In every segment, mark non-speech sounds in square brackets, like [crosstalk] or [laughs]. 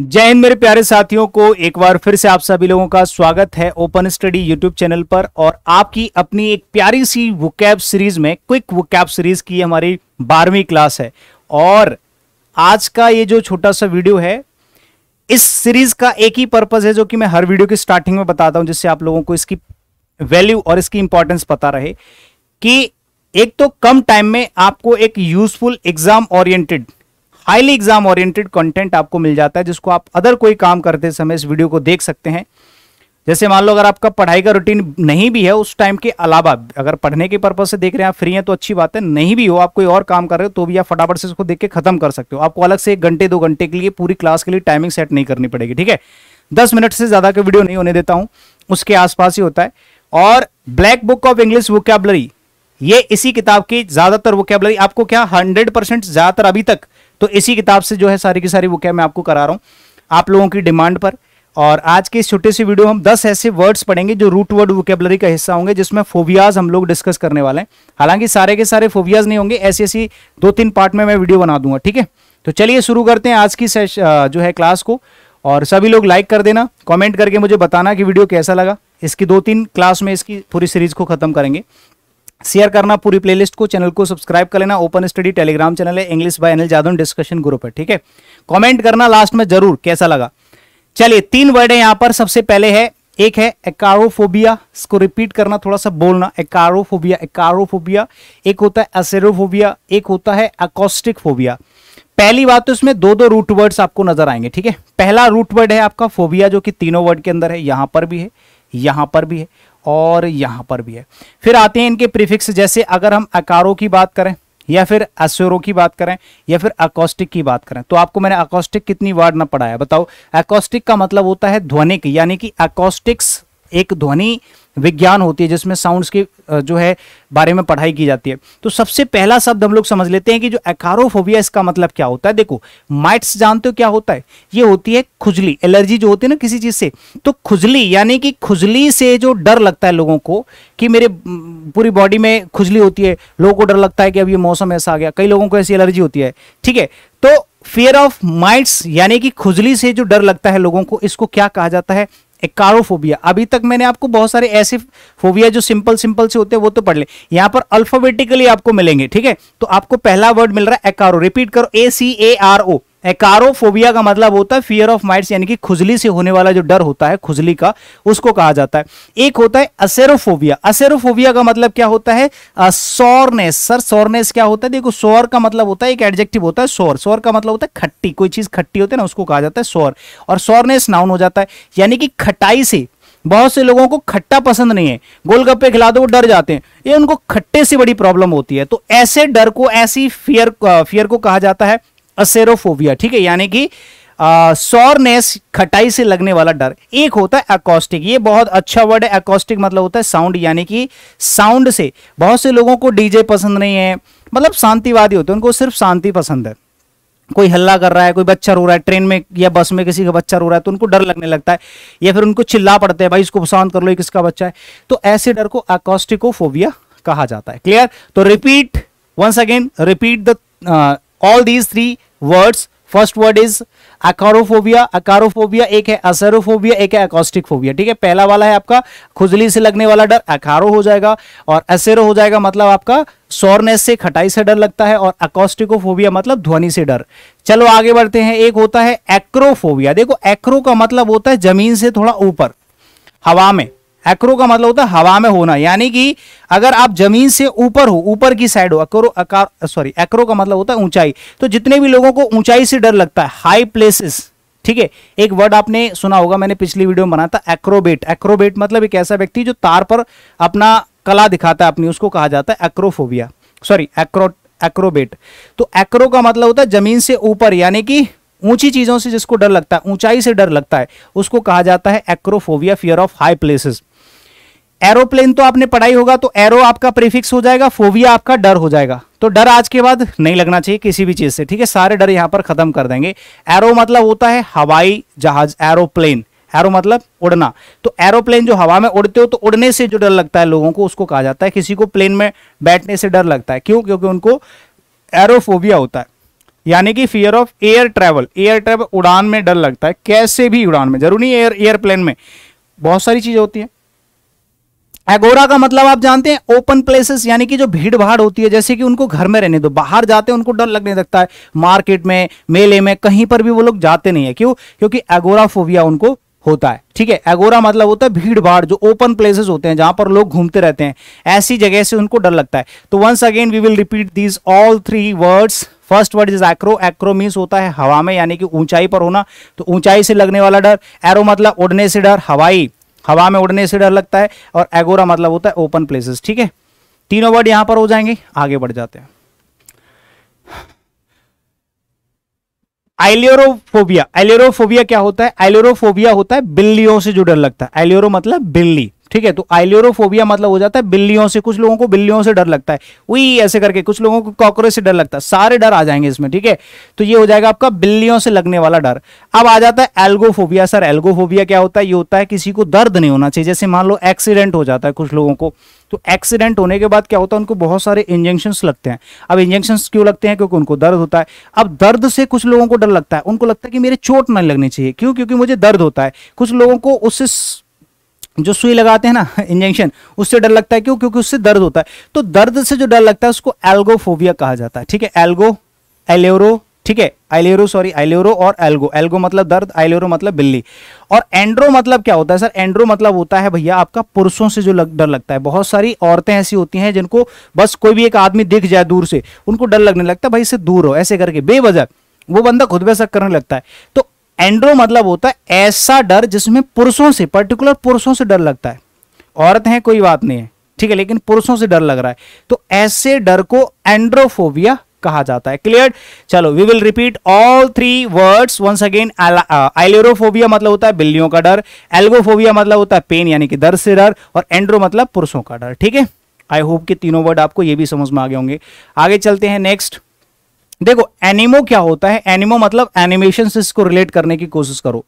जय हिंद मेरे प्यारे साथियों को एक बार फिर से आप सभी लोगों का स्वागत है ओपन स्टडी यूट्यूब चैनल पर और आपकी अपनी एक प्यारी सी वुकैब सीरीज में क्विक वुकैब सीरीज की हमारी बारहवीं क्लास है और आज का ये जो छोटा सा वीडियो है इस सीरीज का एक ही पर्पज है जो कि मैं हर वीडियो की स्टार्टिंग में बताता हूं जिससे आप लोगों को इसकी वैल्यू और इसकी इंपॉर्टेंस पता रहे कि एक तो कम टाइम में आपको एक useful exam oriented highly exam oriented content आपको मिल जाता है जिसको आप अदर कोई काम करते समय इस वीडियो को देख सकते हैं जैसे मान लो अगर आपका पढ़ाई का रूटीन नहीं भी है उस टाइम के अलावा अगर पढ़ने के पर्पज से देख रहे हैं आप फ्री हैं तो अच्छी बात है नहीं भी हो आप कोई और काम कर रहे हो तो भी आप फटाफट से इसको देख के खत्म कर सकते हो आपको अलग से एक घंटे दो घंटे के लिए पूरी क्लास के लिए टाइमिंग सेट नहीं करनी पड़ेगी ठीक है दस मिनट से ज़्यादा का वीडियो नहीं होने देता हूं उसके आसपास ही होता है और black book of English vocabulary ये इसी किताब की ज़्यादातर वोकैबलरी आपको क्या हंड्रेड परसेंट ज़्यादातर अभी तक तो इसी किताब से जो है सारी की सारी बुकें मैं आपको करा रहा हूँ आप लोगों की डिमांड पर और आज के इस छोटे से वीडियो हम 10 ऐसे वर्ड्स पढ़ेंगे जो रूट वर्ड वोकेबलरी का हिस्सा होंगे जिसमें फोबियाज हम लोग डिस्कस करने वाले हैं हालांकि सारे के सारे फोबियाज नहीं होंगे ऐसी ऐसी दो तीन पार्ट में मैं वीडियो बना दूंगा ठीक है तो चलिए शुरू करते हैं आज की सेश जो है क्लास को और सभी लोग लाइक कर देना कॉमेंट करके मुझे बताना कि वीडियो कैसा लगा इसकी दो तीन क्लास में इसकी पूरी सीरीज को खत्म करेंगे शेयर करना पूरी प्लेलिस्ट को चैनल को सब्सक्राइब कर लेना ओपन स्टडी टेलीग्राम चैनल है English by Anil Jadhav discussion group है ठीक है कमेंट करना लास्ट में जरूर कैसा लगा चलिए तीन वर्ड है यहां पर सबसे पहले है एक है एकारोफोबिया इसको रिपीट करना थोड़ा सा बोलना एकारोफोबिया एकारोफोबिया एक होता है असेरोफोबिया एक होता है अकोस्टिक फोबिया पहली बात तो इसमें दो दो रूट वर्ड्स आपको नजर आएंगे ठीक है पहला रूट वर्ड है आपका फोबिया जो कि तीनों वर्ड के अंदर है यहां पर भी है यहां पर भी है और यहां पर भी है फिर आते हैं इनके प्रीफिक्स जैसे अगर हम अकारों की बात करें या फिर अशोरों की बात करें या फिर अकोस्टिक की बात करें तो आपको मैंने अकोस्टिक कितनी वर्ड ना पढ़ाया बताओ अकोस्टिक का मतलब होता है ध्वनिक यानी कि अकोस्टिक्स एक ध्वनि विज्ञान होती है जिसमें साउंड्स के जो है बारे में पढ़ाई की जाती है तो सबसे पहला शब्द हम लोग समझ लेते हैं कि जो एकारोफोबिया इसका मतलब क्या होता है देखो माइट्स जानते हो क्या होता है ये होती है खुजली एलर्जी जो होती है ना किसी चीज़ से तो खुजली यानी कि खुजली से जो डर लगता है लोगों को कि मेरे पूरी बॉडी में खुजली होती है लोगों को डर लगता है कि अब ये मौसम ऐसा आ गया कई लोगों को ऐसी एलर्जी होती है ठीक है तो फियर ऑफ माइट्स यानी कि खुजली से जो डर लगता है लोगों को इसको क्या कहा जाता है एकारोफोबिया अभी तक मैंने आपको बहुत सारे ऐसे फोबिया जो सिंपल सिंपल से होते हैं वो तो पढ़ ले यहां पर अल्फाबेटिकली आपको मिलेंगे ठीक है तो आपको पहला वर्ड मिल रहा है एकारो रिपीट करो ए सी ए आर ओ एकारोफोबिया का मतलब होता है फियर ऑफ माइट्स यानी कि खुजली से होने वाला जो डर होता है खुजली का उसको कहा जाता है एक होता है असेरोफोबिया असेरोफोबिया का मतलब क्या होता है सोरनेस सर सोरनेस क्या होता है देखो सोर का मतलब होता है एक एडजेक्टिव होता है सोर सोर का मतलब होता है खट्टी कोई चीज खट्टी होती है ना उसको कहा जाता है सोर और सोरनेस नाउन हो जाता है यानी कि खटाई से बहुत से लोगों को खट्टा पसंद नहीं है गोलगप्पे खिला दो वो डर जाते हैं ये उनको खट्टे से बड़ी प्रॉब्लम होती है तो ऐसे डर को ऐसी फियर फियर को कहा जाता है असेरोफोबिया ठीक है यानी कि सोरनेस खटाई से लगने वाला डर एक होता है एकॉस्टिक ये बहुत अच्छा वर्ड है एकॉस्टिक मतलब होता है साउंड यानी कि साउंड से बहुत से लोगों को डीजे पसंद नहीं है मतलब शांतिवादी होते हैं उनको सिर्फ शांति पसंद है कोई हल्ला कर रहा है कोई बच्चा रो रहा है ट्रेन में या बस में किसी का बच्चा रो रहा है तो उनको डर लगने लगता है या फिर उनको चिल्ला पड़ते हैं भाई इसको शांत कर लो ये किसका बच्चा है तो ऐसे डर को एकॉस्टिकोफोबिया कहा जाता है क्लियर तो repeat once again repeat the all these three words first word is acarophobia acarophobia एक है असेरोफोबिया एक है अकोस्टिक फोबिया ठीक है पहला वाला है आपका खुजली से लगने वाला डर अकारो हो जाएगा और असेरो हो जाएगा मतलब आपका सोरनेस से खटाई से डर लगता है और अकोस्टिकोफोबिया मतलब ध्वनि से डर चलो आगे बढ़ते हैं एक होता है एक्रोफोबिया देखो एक्रो का मतलब होता है जमीन से थोड़ा ऊपर हवा में एक्रो का मतलब होता है हवा में होना यानी कि अगर आप जमीन से ऊपर हो ऊपर की साइड हो अक्रो अकार सॉरी एक्रो का मतलब होता है ऊंचाई तो जितने भी लोगों को ऊंचाई से डर लगता है हाई प्लेसेस ठीक है एक वर्ड आपने सुना होगा मैंने पिछली वीडियो में बनाया था एक्रोबेट एक्रोबेट मतलब एक ऐसा व्यक्ति जो तार पर अपना कला दिखाता है अपनी उसको कहा जाता है एक्रोफोबिया सॉरी एक्रो एक्रोबेट तो एक्रो का मतलब होता है जमीन से ऊपर यानी कि ऊंची चीजों से जिसको डर लगता है ऊंचाई से डर लगता है उसको कहा जाता है acrophobia fear of high places aeroplane तो आपने पढ़ाई होगा तो एरो आपका प्रीफिक्स हो जाएगा फोविया आपका डर हो जाएगा तो डर आज के बाद नहीं लगना चाहिए किसी भी चीज से ठीक है सारे डर यहां पर खत्म कर देंगे एरो मतलब होता है हवाई जहाज एरोप्लेन एरो मतलब उड़ना तो एरोप्लेन जो हवा में उड़ते हो तो उड़ने से जो डर लगता है लोगों को उसको कहा जाता है किसी को प्लेन में बैठने से डर लगता है क्यों क्योंकि उनको एरोफोबिया होता है यानी कि fear of air travel air travel उड़ान में डर लगता है कैसे भी उड़ान में जरूरी एयर एयरप्लेन में बहुत सारी चीज़ें होती है एगोरा का मतलब आप जानते हैं ओपन प्लेसेस यानी कि जो भीड़ भाड़ होती है जैसे कि उनको घर में रहने दो बाहर जाते हैं उनको डर लगने लगता है मार्केट में मेले में कहीं पर भी वो लोग जाते नहीं है क्यों क्योंकि एगोरा फोविया उनको होता है ठीक है एगोरा मतलब होता है भीड़ भाड़ जो ओपन प्लेसेस होते हैं जहां पर लोग घूमते रहते हैं ऐसी जगह से उनको डर लगता है तो once again we will repeat these all three words first word is acro acro means होता है हवा में यानी कि ऊंचाई पर होना तो ऊंचाई से लगने वाला डर एरो मतलब उड़ने से डर हवाई हवा में उड़ने से डर लगता है और एगोरा मतलब होता है ओपन प्लेसेस ठीक है तीनों वर्ड यहां पर हो जाएंगे आगे बढ़ जाते हैं एलियोरोफोबिया एलियोरोफोबिया क्या होता है एलियोरोफोबिया होता है बिल्लियों से जो डर लगता है एलियोरो मतलब बिल्ली ठीक है तो आइलियोरोफोबिया मतलब हो जाता है बिल्लियों से कुछ लोगों को बिल्लियों से डर लगता है वही ऐसे करके कुछ लोगों को कॉकरोच से डर लगता है सारे डर आ जाएंगे इसमें ठीक है तो ये हो जाएगा आपका बिल्लियों से लगने वाला डर अब आ जाता है एल्गोफोबिया सर एल्गोफोबिया क्या होता है ये होता है किसी को दर्द नहीं होना चाहिए जैसे मान लो एक्सीडेंट हो जाता है कुछ लोगों को तो एक्सीडेंट होने के बाद क्या होता है उनको बहुत सारे इंजेक्शन लगते हैं अब इंजेक्शन क्यों लगते हैं क्योंकि उनको दर्द होता है अब दर्द से कुछ लोगों को डर लगता है उनको लगता है कि मेरे चोट नहीं लगनी चाहिए क्यों क्योंकि मुझे दर्द होता है कुछ लोगों को उससे जो सुई लगाते हैं ना इंजेक्शन [laughs] उससे डर लगता है क्यों क्योंकि उससे दर्द होता है तो दर्द से जो डर लगता है उसको एल्गोफोबिया कहा जाता है ठीक है एल्गो एलेरो ठीक है आइलेरो सॉरी आइलेरो और एल्गो एल्गो मतलब दर्द आइलेरो मतलब बिल्ली और एंड्रो मतलब क्या होता है सर एंड्रो मतलब होता है भैया आपका पुरुषों से जो लग, डर लगता है बहुत सारी औरतें ऐसी होती हैं जिनको बस कोई भी एक आदमी दिख जाए दूर से उनको डर लगने लगता है भाई से दूर हो ऐसे करके बेवजह वो बंदा खुद बेसक करने लगता है तो एंड्रो मतलब होता है ऐसा डर जिसमें पुरुषों से पर्टिकुलर पुरुषों से डर लगता है औरत है कोई बात नहीं है ठीक है लेकिन पुरुषों से डर लग रहा है तो ऐसे डर को एंड्रोफोबिया कहा जाता है क्लियर चलो we will repeat all three words once again ailurophobia मतलब होता है बिल्लियों का डर एल्गोफोबिया मतलब होता है पेन यानी कि दर से डर और एंड्रो मतलब पुरुषों का डर ठीक है आई होप कि तीनों वर्ड आपको यह भी समझ में आ गए होंगे आगे चलते हैं नेक्स्ट देखो एनिमो क्या होता है एनिमो मतलब एनिमेशन से इसको रिलेट करने की कोशिश करो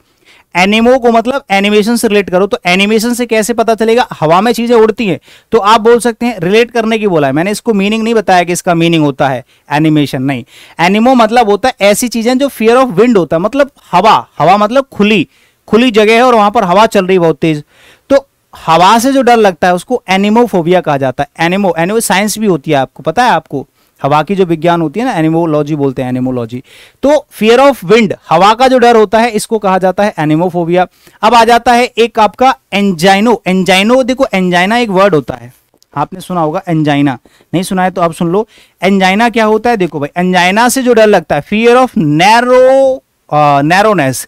एनिमो को मतलब एनिमेशन से रिलेट करो तो एनिमेशन से कैसे पता चलेगा हवा में चीजें उड़ती हैं तो आप बोल सकते हैं रिलेट करने की बोला है मैंने इसको मीनिंग नहीं बताया कि इसका मीनिंग होता है एनिमेशन नहीं एनिमो मतलब होता है ऐसी चीजें जो फियर ऑफ विंड होता है मतलब हवा हवा मतलब खुली खुली जगह है और वहां पर हवा चल रही है बहुत तेज तो हवा से जो डर लगता है उसको एनिमोफोबिया कहा जाता है एनिमो एनिमो साइंस भी होती है आपको पता है आपको हवा की जो विज्ञान होती है ना एनिमोलॉजी बोलते हैं एनिमोलॉजी तो फियर ऑफ विंड हवा का जो डर होता है इसको कहा जाता है एनिमोफोबिया अब आ जाता है एक आपका एंजाइनो एंजाइनो देखो एंजाइना एक वर्ड होता है आपने सुना होगा एंजाइना नहीं सुना है तो आप सुन लो एंजाइना क्या होता है देखो भाई एंजाइना से जो डर लगता है fear of narrow narrowness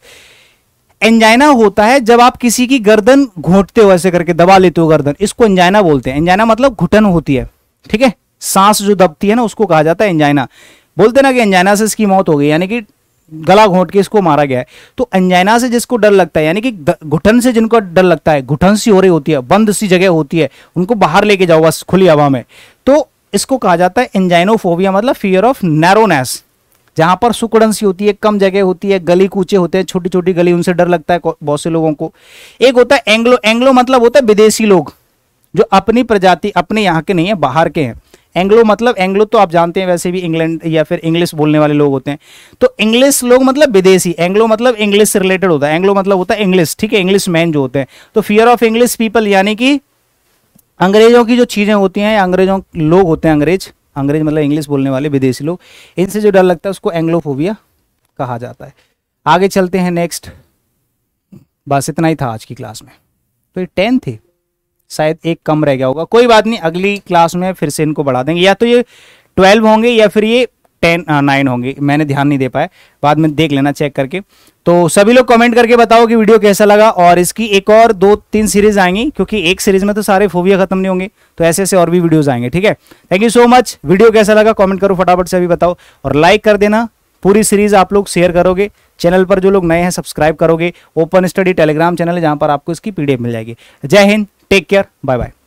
angina होता है जब आप किसी की गर्दन घोटते हो ऐसे करके दबा लेते हो गर्दन इसको एंजाइना बोलते हैं एंजाइना मतलब घुटन होती है ठीक है सांस जो दबती है ना उसको कहा जाता है एंजाइना बोलते ना कि एंजाइना से इसकी मौत हो गई यानी कि गला घोंट के इसको मारा गया है तो एंजाइना से जिसको डर लगता है यानी कि घुटन से जिनको डर लगता है घुटन सी हो रही होती है बंद सी जगह होती है उनको बाहर लेके जाओ बस खुली हवा में तो इसको कहा जाता है एंजाइनोफोबिया मतलब फियर ऑफ नैरोनेस जहां पर सुकड़न सी होती है कम जगह होती है गली कूचे होते हैं छोटी छोटी गली उनसे डर लगता है बहुत से लोगों को एक होता है एंग्लो एंग्लो मतलब होता है विदेशी लोग जो अपनी प्रजाति अपने यहाँ के नहीं है बाहर के हैं एंग्लो मतलब एंग्लो तो आप जानते हैं वैसे भी इंग्लैंड या फिर इंग्लिश बोलने वाले लोग होते हैं तो इंग्लिश लोग मतलब विदेशी एंग्लो मतलब इंग्लिश से रिलेटेड होता है एंग्लो मतलब होता है इंग्लिश ठीक है इंग्लिश मैन जो होते हैं तो फियर ऑफ इंग्लिश पीपल यानी कि अंग्रेजों की जो चीज़ें होती हैं अंग्रेजों लोग होते हैं अंग्रेज अंग्रेज मतलब इंग्लिश बोलने वाले विदेशी लोग इनसे जो डर लगता है उसको एंग्लोफोबिया कहा जाता है आगे चलते हैं नेक्स्ट बस इतना ही था आज की क्लास में तो ये टेन है शायद एक कम रह गया होगा कोई बात नहीं अगली क्लास में फिर से इनको बढ़ा देंगे या तो ये ट्वेल्व होंगे या फिर ये टेन नाइन होंगे मैंने ध्यान नहीं दे पाया बाद में देख लेना चेक करके तो सभी लोग कमेंट करके बताओ कि वीडियो कैसा लगा और इसकी एक और दो तीन सीरीज आएंगी क्योंकि एक सीरीज में तो सारे फोबिया खत्म नहीं होंगे तो ऐसे ऐसे और भी वीडियोस आएंगे ठीक है thank you so much video कैसा लगा कमेंट करो फटाफट से अभी बताओ और लाइक कर देना पूरी सीरीज आप लोग शेयर करोगे चैनल पर जो लोग नए हैं सब्सक्राइब करोगे ओपन स्टडी टेलीग्राम चैनल है जहां पर आपको इसकी पीडीएफ मिल जाएगी जय Hind Take care. Bye bye.